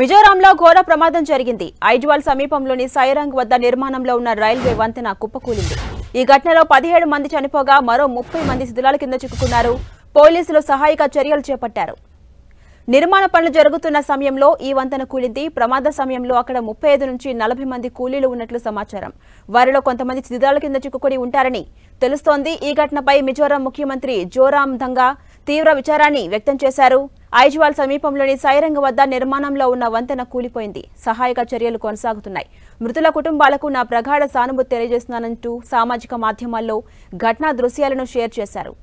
మిజోరాంలో ఘోర ప్రమాదం జరిగింది ఐజ్వాల్ సమీపంలోని సైరాంగ్ వద్ద నిర్మాణంలో ఉన్న రైల్వే వంతెన కుప్పకూలింది ఈ ఘటనలో పదిహేడు మంది చనిపోగా మరో ముప్పై మంది శిథిలాల కింద చిక్కుకున్నారు పోలీసులు సహాయక చర్యలు చేపట్టారు నిర్మాణ పనులు జరుగుతున్న సమయంలో ఈ వంతెన కూలింది ప్రమాద సమయంలో అక్కడ ముప్పై ఐదు నుంచి నలభై మంది కూలీలు ఉన్నట్లు సమాచారం వారిలో కొంతమంది శిథిలాల కింద చిక్కుకుని ఉంటారని తెలుస్తోంది ఈ ఘటనపై మిజోరాం ముఖ్యమంత్రి జోరాం దంగా తీవ్ర విచారాన్ని వ్యక్తం చేశారు ఐజ్వాల్ సమీపంలోని సైరంగ వద్ద నిర్మాణంలో ఉన్న వంతెన కూలిపోయింది సహాయక చర్యలు కొనసాగుతున్నాయి మృతుల కుటుంబాలకు నా ప్రగాఢ సానుభూతి తెలియజేస్తున్నానంటూ సామాజిక మాధ్యమాల్లో ఘటనా దృశ్యాలను షేర్ చేశారు